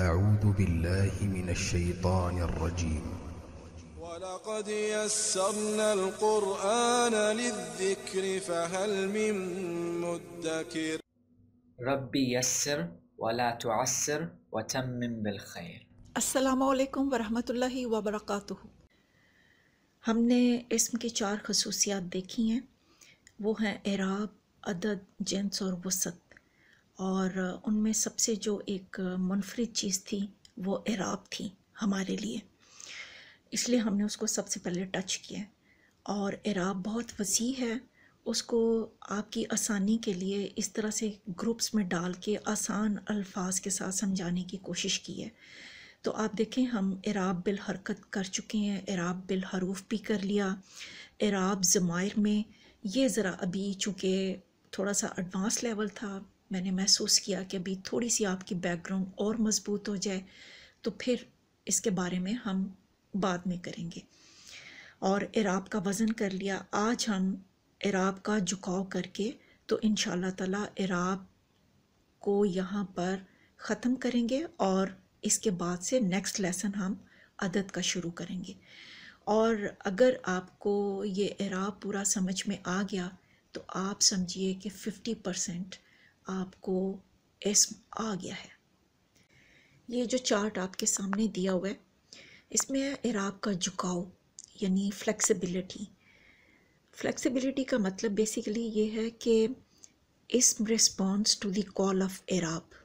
أعوذ بالله من الشيطان الرجيم ولقد يسرنا القرآن للذكر فهل من مدكر ربي يسر ولا تعسر وتمم بالخير السلام عليكم ورحمة الله وبركاته हमने इसम की चार खसूसियात देखी हैं वो हैं एराब अदद जिन्स और वसत और उनमें सबसे जो एक मुनफरद चीज़ थी वो इराब थी हमारे लिए इसलिए हमने उसको सबसे पहले टच किया और इराब बहुत वसी है उसको आपकी आसानी के लिए इस तरह से ग्रुप्स में डाल के आसान अल्फाज के साथ समझाने की कोशिश की है तो आप देखें हम इराब बिल हरकत कर चुके हैं इराब बिल हरूफ भी कर लिया इराब ज़मायर में ये ज़रा अभी चूँकि थोड़ा सा एडवांस लेवल था मैंने महसूस किया कि अभी थोड़ी सी आपकी बैकग्राउंड और मज़बूत हो जाए तो फिर इसके बारे में हम बाद में करेंगे और इराब का वज़न कर लिया आज हम इराब का झुकाव करके तो इन ताला इराब को यहाँ पर ख़त्म करेंगे और इसके बाद से नेक्स्ट लेसन हम अदद का शुरू करेंगे और अगर आपको ये इराब पूरा समझ में आ गया तो आप समझिए कि 50 परसेंट आपको एस आ गया है ये जो चार्ट आपके सामने दिया हुआ है इसमें इराक का झुकाव यानी फ्लेक्सिबिलिटी फ्लेक्सिबिलिटी का मतलब बेसिकली ये है कि इसम response to the call of Iraq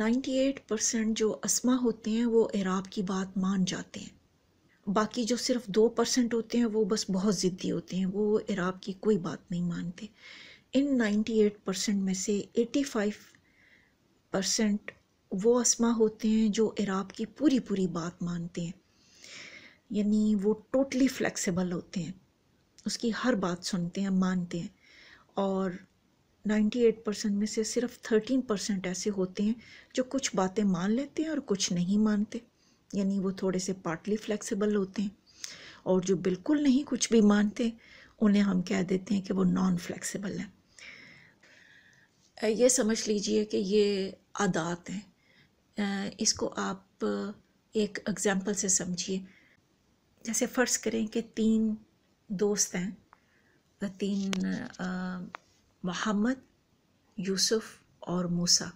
98 percent जो असमा होते हैं वो इराब की बात मान जाते हैं बाकी जो सिर्फ दो परसेंट होते हैं वो बस बहुत ज़िद्दी होते हैं वो इराब की कोई बात नहीं मानते इन 98 परसेंट में से 85 परसेंट वो असमा होते हैं जो इराब की पूरी पूरी बात मानते हैं यानी वो टोटली फ्लेक्सिबल होते हैं उसकी हर बात सुनते हैं मानते हैं और 98 परसेंट में से सिर्फ 13 परसेंट ऐसे होते हैं जो कुछ बातें मान लेते हैं और कुछ नहीं मानते यानी वो थोड़े से पार्टली फ्लेक्सिबल होते हैं और जो बिल्कुल नहीं कुछ भी मानते उन्हें हम कह देते हैं कि वो नॉन फ्लेक्सिबल हैं ये समझ लीजिए कि ये आदात हैं इसको आप एक एग्ज़ाम्पल से समझिए जैसे फ़र्ज़ करें कि तीन दोस्त हैं तीन मोहम्मद यूसुफ और मूसा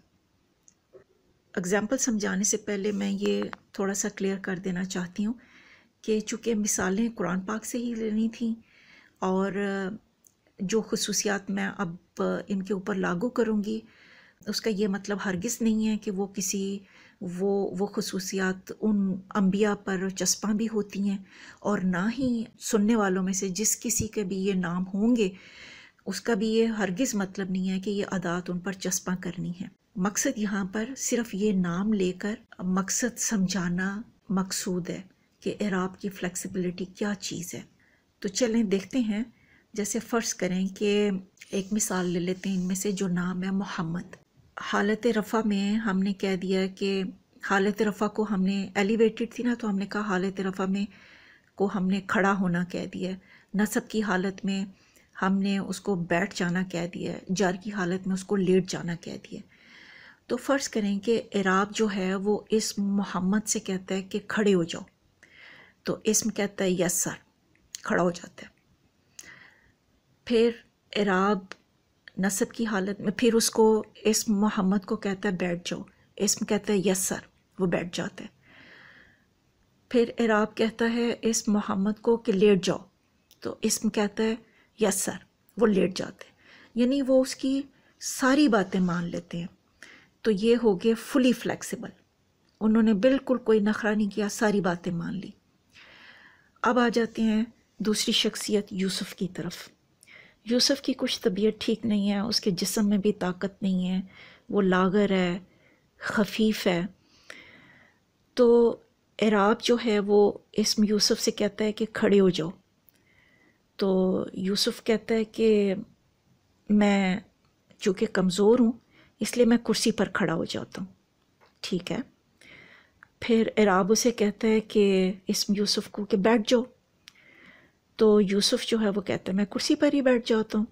एग्ज़ाम्पल समझाने से पहले मैं ये थोड़ा सा क्लियर कर देना चाहती हूँ कि चूँकि मिसालें कुरान पाक से ही लेनी थी और जो खसूसियात मैं अब इनके ऊपर लागू करूँगी उसका ये मतलब हरगिज़ नहीं है कि वो किसी वो वो खसूसियात उन अम्बिया पर चस्पा भी होती हैं और ना ही सुनने वालों में से जिस किसी के भी ये नाम होंगे उसका भी ये हरगिज़ मतलब नहीं है कि ये अदात उन पर चस्पा करनी है मकसद यहाँ पर सिर्फ ये नाम लेकर मकसद समझाना मकसूद है कि एराब की फ्लेक्सिबिलिटी क्या चीज़ है तो चलें देखते हैं जैसे फ़र्ज़ करें कि एक मिसाल ले लेते हैं इनमें से जो नाम है मोहम्मद हालत रफ़ा में हमने कह दिया कि हालत रफ़ा को हमने एलिवेटेड थी ना तो हमने कहा हालत रफ़ा में को हमने खड़ा होना कह दिया नसब की हालत में हमने उसको बैठ जाना कह दिया जार की हालत में उसको लेट जाना कह दिया तो फ़र्ज़ करें कि इराब जो है वो इस मोहम्मद से कहता है कि खड़े हो जाओ तो इसम कहता है यस सर खड़ा हो जाता है फिर इराब नसब की हालत में फिर उसको इस मोहम्मद को कहता है बैठ जाओ इसम कहता है यस सर वो बैठ जाते हैं फिर इराब कहता है इस मोहम्मद को कि लेट जाओ तो इसम कहता है यस सर वो लेट जाते यानी वो उसकी सारी बातें मान लेते हैं तो ये हो गए फुली फ्लेक्सिबल उन्होंने बिल्कुल कोई नखरा नहीं किया सारी बातें मान ली अब आ जाते हैं दूसरी शख्सियत यूसुफ की तरफ यूसुफ की कुछ तबीयत ठीक नहीं है उसके जिसम में भी ताकत नहीं है वो लागर है खफीफ है तो एराब जो है वो इसम यूसुफ से कहता है कि खड़े हो जाओ तो यूसुफ कहता है कि मैं चूँकि कमज़ोर हूँ इसलिए मैं कुर्सी पर खड़ा हो जाता हूँ ठीक है फिर एराब उसे कहता है कि इस यूसुफ को कि बैठ जाओ तो यूसुफ जो है वो कहते हैं मैं कुर्सी पर ही बैठ जाता हूँ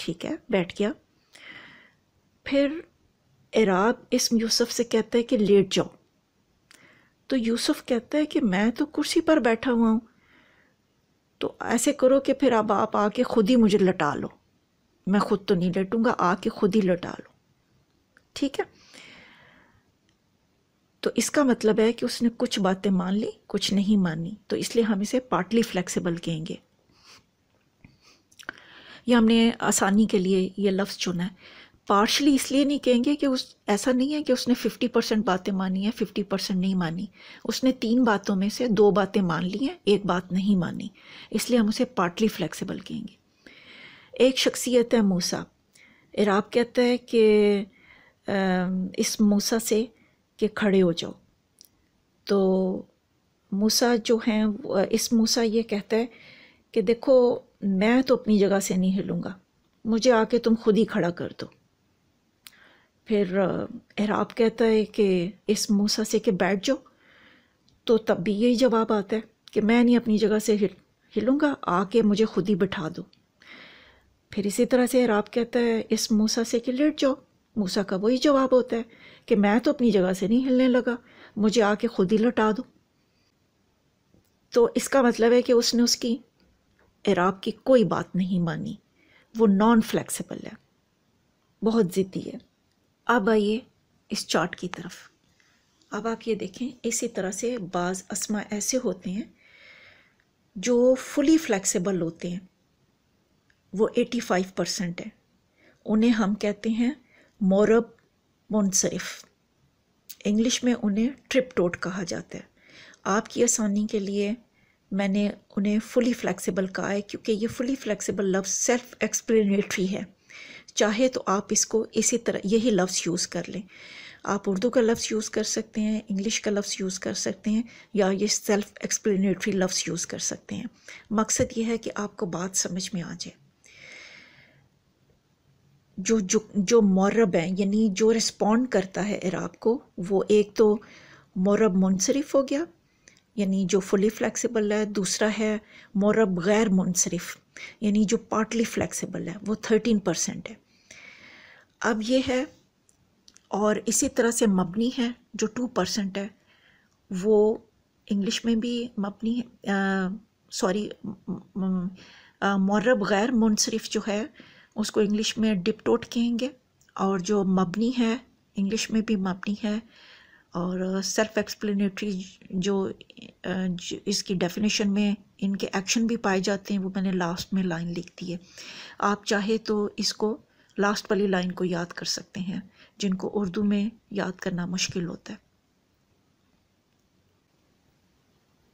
ठीक है बैठ गया फिर एराब इस यूसुफ से कहता है कि लेट जाओ तो यूसुफ कहता है कि मैं तो कुर्सी पर बैठा हुआ हूँ तो ऐसे करो कि फिर अब आप आके ख़ुद ही मुझे लटा लो मैं ख़ुद तो नहीं लटूंगा आके ख़ुद ही लटा लो ठीक है तो इसका मतलब है कि उसने कुछ बातें मान ली कुछ नहीं मानी तो इसलिए हम इसे पार्टली फ्लेक्सिबल कहेंगे या हमने आसानी के लिए ये लफ्ज़ चुना है पार्शली इसलिए नहीं कहेंगे कि उस ऐसा नहीं है कि उसने 50 परसेंट बातें मानी है 50 परसेंट नहीं मानी उसने तीन बातों में से दो बातें मान ली हैं एक बात नहीं मानी इसलिए हम उसे पार्टली फ्लेक्सिबल कहेंगे एक शख्सियत है मूसा इराब कहता है कि इस मूसा से कि खड़े हो जाओ तो मूसा जो हैं इस मूसा ये कहता है कि देखो मैं तो अपनी जगह से नहीं हिलूँगा मुझे आके तुम खुद ही खड़ा कर दो फिर एराब कहता है कि इस मूसा से कि बैठ जाओ तो तब भी यही जवाब आता है कि मैं नहीं अपनी जगह से हिल हिलूँगा आके मुझे खुद ही बिठा दो फिर इसी तरह से एराब कहता है इस मूसा से कि लेट जाओ मूसा का वही जवाब होता है कि मैं तो अपनी जगह से नहीं हिलने लगा मुझे आके खुद ही लटा दो तो इसका मतलब है कि उसने उसकी इराक की कोई बात नहीं मानी वो नॉन फ्लेक्सिबल है बहुत ज़िद्दी है अब आइए इस चार्ट की तरफ अब आप ये देखें इसी तरह से बाज़ असमा ऐसे होते हैं जो फुली फ्लेक्सिबल होते हैं वो 85 परसेंट है उन्हें हम कहते हैं मोरब मुनसरफ इंग्लिश में उन्हें ट्रिप टोट कहा जाता है आपकी आसानी के लिए मैंने उन्हें फुली फ्लेक्सिबल कहा है क्योंकि ये फुली फ्लेक्सिबल लफ्ज़ सेल्फ एक्सप्लेनेटरी है चाहे तो आप इसको इसी तरह यही लफ्ज़ यूज़ कर लें आप उर्दू का लफ्ज़ यूज़ कर सकते हैं इंग्लिश का लफ्ज़ यूज़ कर सकते हैं या ये सेल्फ़ एक्सप्लेनेटरी लफ्ज़ यूज़ कर सकते हैं मकसद ये है कि आपको बात समझ में आ जाए जो जो जो मौरब है यानी जो रिस्पॉन्ड करता है इराक को वो एक तो मौरब मुनसरफ हो गया यानी जो फुली फ्लैक्सीबल है दूसरा है मौरब गैर मुनसरफ यानी जो पार्टली फ़्लैक्सीबल है वो थर्टीन परसेंट है अब ये है और इसी तरह से मबनी है जो टू परसेंट है वो इंग्लिश में भी मबनी सॉरी मौरब गैर मुनसरफ जो है उसको इंग्लिश में डिपटोट कहेंगे और जो मबनी है इंग्लिश में भी मबनी है और सेल्फ एक्सप्लेनेटरी जो इसकी डेफिनेशन में इनके एक्शन भी पाए जाते हैं वो मैंने लास्ट में लाइन लिख दी है आप चाहे तो इसको लास्ट वाली लाइन को याद कर सकते हैं जिनको उर्दू में याद करना मुश्किल होता है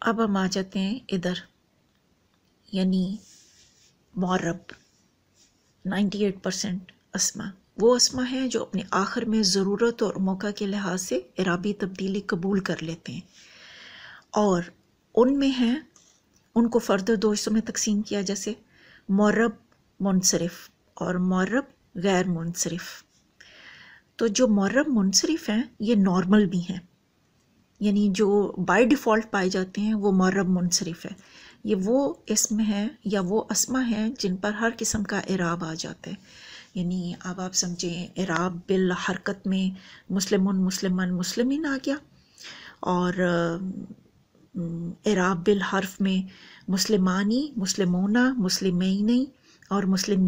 अब हम आ जाते हैं इधर यानी मौरब 98 परसेंट असमा वो आसमा हैं जो अपने आखिर में ज़रूरत और मौका के लिहाज से इराबी तब्दीली कबूल कर लेते हैं और उनमें हैं उनको फ़र्द दो हिस्सों में तकसीम किया जैसे मौरब मुनसरफ और मौरब गैर मुनसरफ तो जो मौरब मुनसरफ हैं ये नॉर्मल भी हैं यानी जो बाई डिफ़ॉल्ट पाए जाते हैं वो मौरब मुनसरफ है ये वो इसम हैं या वो आसमा हैं जिन पर हर किस्म का इराब आ जाता है यानी अब आप समझें इराब बिल हरकत में मुस्लिम मुस्लिम मुस्लिम आ गया और इराब बिल हर्फ में मुस्लिमानी मुसलमोना मुस्लिम और मुस्लिम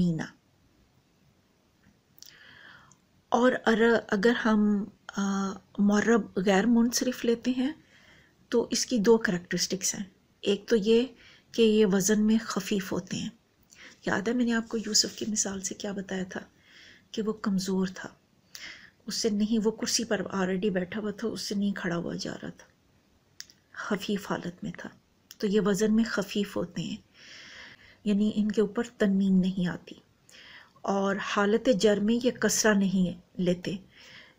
और अगर हम मरब गैर मुनसरफ लेते हैं तो इसकी दो करैक्टरिस्टिक्स हैं एक तो ये कि ये वज़न में खफीफ होते हैं याद है मैंने आपको यूसुफ की मिसाल से क्या बताया था कि वो कमज़ोर था उससे नहीं वो कुर्सी पर ऑलरेडी बैठा हुआ था उससे नहीं खड़ा हुआ जा रहा था खफीफ हालत में था तो ये वज़न में खफीफ होते हैं यानी इनके ऊपर तनमीन नहीं आती और हालत जर में ये कसरा नहीं लेते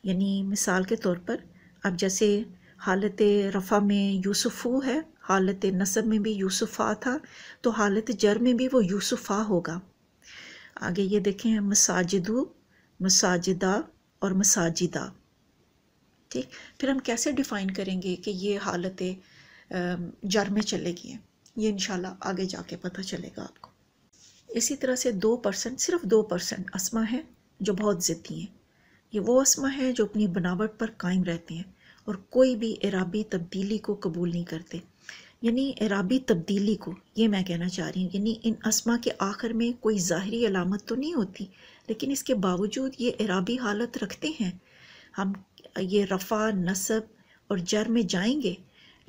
यानी मिसाल के तौर पर अब जैसे हालत रफ़ा में यूसुफ़ू है हालत नसब में भी यूसुफ़ा था तो हालत जर में भी वो यूसुफ़ा होगा आगे ये देखें मसाजिदु मसाजिदा और मसाजिदा ठीक फिर हम कैसे डिफ़ाइन करेंगे कि ये हालत जर में चलेगी ये इन आगे जाके पता चलेगा आपको इसी तरह से दो परसेंट सिर्फ दो परसेंट असमा हैं जो बहुत ज़िद्दी हैं ये वो असमा हैं जो अपनी बनावट पर कायम रहते हैं और कोई भी इराबी तब्दीली को कबूल नहीं करते यानी एराबी तब्दीली को ये मैं कहना चाह रही हूँ यानी इन असमा के आखिर में कोई ज़ाहरी अलामत तो नहीं होती लेकिन इसके बावजूद ये अराबी हालत रखते हैं हम ये रफ़ा नसब और जर में जाएंगे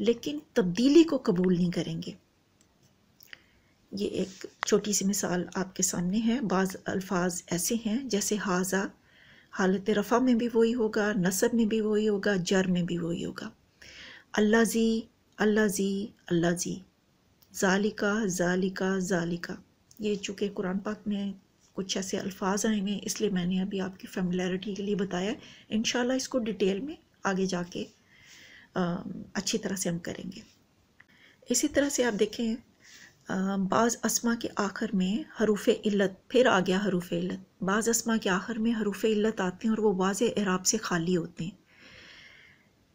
लेकिन तब्दीली को कबूल नहीं करेंगे ये एक छोटी सी मिसाल आपके सामने है बाज़ अल्फाज ऐसे हैं जैसे हाजा हालत रफ़ा में भी वही होगा नसब में भी वही होगा जर में भी वही होगा अल्लाजी अल्लाह जी अल्लाह जी ज़ालिका ज़ालिका ज़ालिका ये चूँकि कुरान पाक में कुछ ऐसे अल्फाज आए हैं इसलिए मैंने अभी आपकी फैमिलरिटी के लिए बताया इन इसको डिटेल में आगे जाके अच्छी तरह से हम करेंगे इसी तरह से आप देखें बाज़ असमा के आखिर में हरूफ इल्लत फिर आ गया हरूफ इल्लत बाज़ असमा के आखिर में हरूफ इल्लत आते हैं और वो वाज इराब से खाली होते हैं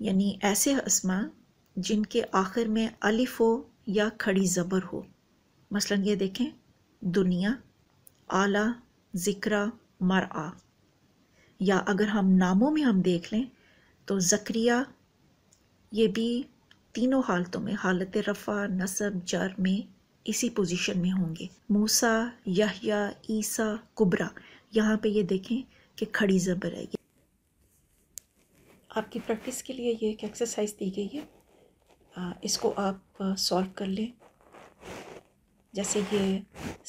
यानी ऐसे असमा जिनके आखिर में अलिफ हो या खड़ी ज़बर हो मसलन ये देखें दुनिया आला ज़िक्रा आ या अगर हम नामों में हम देख लें तो ज़क्रिया ये भी तीनों हालतों में हालत रफ़ा नसब जर में इसी पोजीशन में होंगे मूसा यहया ईसा कुबरा यहाँ पे ये देखें कि खड़ी ज़बर है आपकी प्रैक्टिस के लिए ये एक एक्सरसाइज दी गई है इसको आप सॉल्व कर लें जैसे ये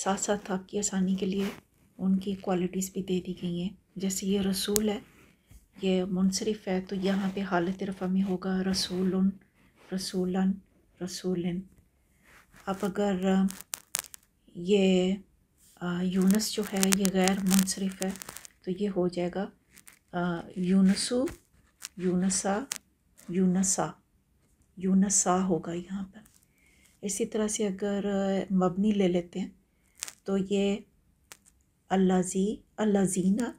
साथ साथ आपकी आसानी के लिए उनकी क्वालिटीज़ भी दे दी गई हैं जैसे ये रसूल है ये मुनसरफ है तो यहाँ पे हालत रफ़ा में होगा रसूलन रसूलन रसूलन अब अगर ये यूनस जो है ये गैर मुनसरफ है तो ये हो जाएगा यूनसु यूनसा यूनसा यूनसा होगा यहाँ पर इसी तरह से अगर मबनी ले लेते हैं तो ये अल्लाजी अल्लाजीना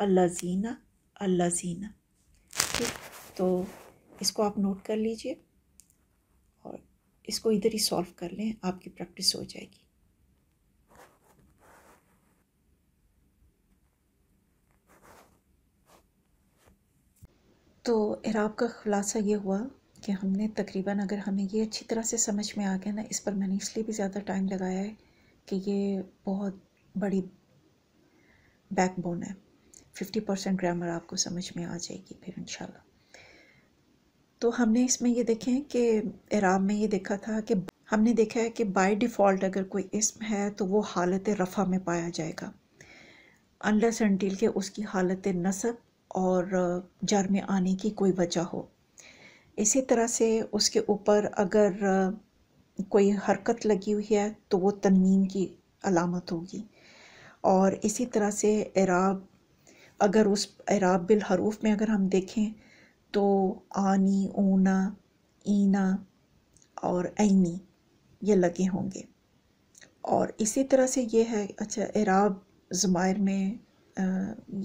अल्लाजीना अल्लाजीना ठीक तो इसको आप नोट कर लीजिए और इसको इधर ही सॉल्व कर लें आपकी प्रैक्टिस हो जाएगी तो इराब का ख़ुलासा ये हुआ कि हमने तकरीबन अगर हमें ये अच्छी तरह से समझ में आ गया ना इस पर मैंने इसलिए भी ज़्यादा टाइम लगाया है कि ये बहुत बड़ी बैकबोन है फिफ्टी परसेंट ग्रामर आपको समझ में आ जाएगी फिर इन तो हमने इसमें ये हैं कि एराब में ये देखा था कि हमने देखा है कि बाय डिफ़ॉल्ट अगर कोई इसम है तो वो हालत रफ़ा में पाया जाएगा अनलस एंडील के उसकी हालत नसब और जर में आने की कोई वजह हो इसी तरह से उसके ऊपर अगर कोई हरकत लगी हुई है तो वो तनमीम की अलामत होगी और इसी तरह से एराब अगर उस एराब बिल हरूफ में अगर हम देखें तो आनी ऊना ईना और ऐनी ये लगे होंगे और इसी तरह से ये है अच्छा एराब ज़मायर में आ,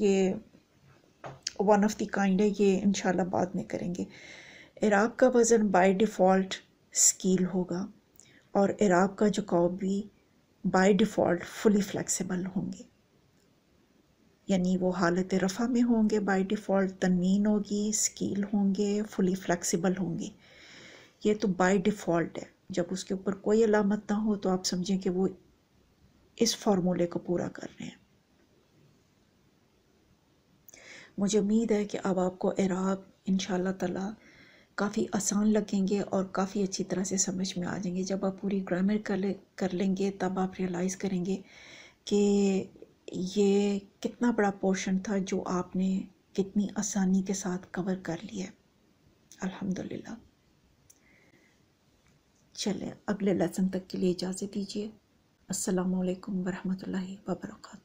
ये वन ऑफ द काइंड है ये इन बाद में करेंगे इराक़ का वज़न बाय डिफ़ॉल्ट स्कील होगा और इराक़ का झुकाव भी बाय डिफ़ॉल्ट फुली फ्लैक्सिबल होंगे यानी वो हालत रफ़ा में होंगे बाय डिफ़ॉल्ट तनवीन होगी स्कील होंगे फुली फ्लैक्सीबल होंगे ये तो बाय डिफ़ॉल्ट है जब उसके ऊपर कोई अलामत ना हो तो आप समझें कि वो इस फार्मूले को पूरा कर रहे हैं मुझे उम्मीद है कि अब आपको इराक इन ताला काफ़ी आसान लगेंगे और काफ़ी अच्छी तरह से समझ में आ जाएंगे जब आप पूरी ग्रामर कर ले कर लेंगे तब आप रियलाइज़ करेंगे कि ये कितना बड़ा पोर्शन था जो आपने कितनी आसानी के साथ कवर कर लिया अल्हम्दुलिल्लाह चले अगले लेसन तक के लिए इजाज़त दीजिए असलकम वरहमल वर्का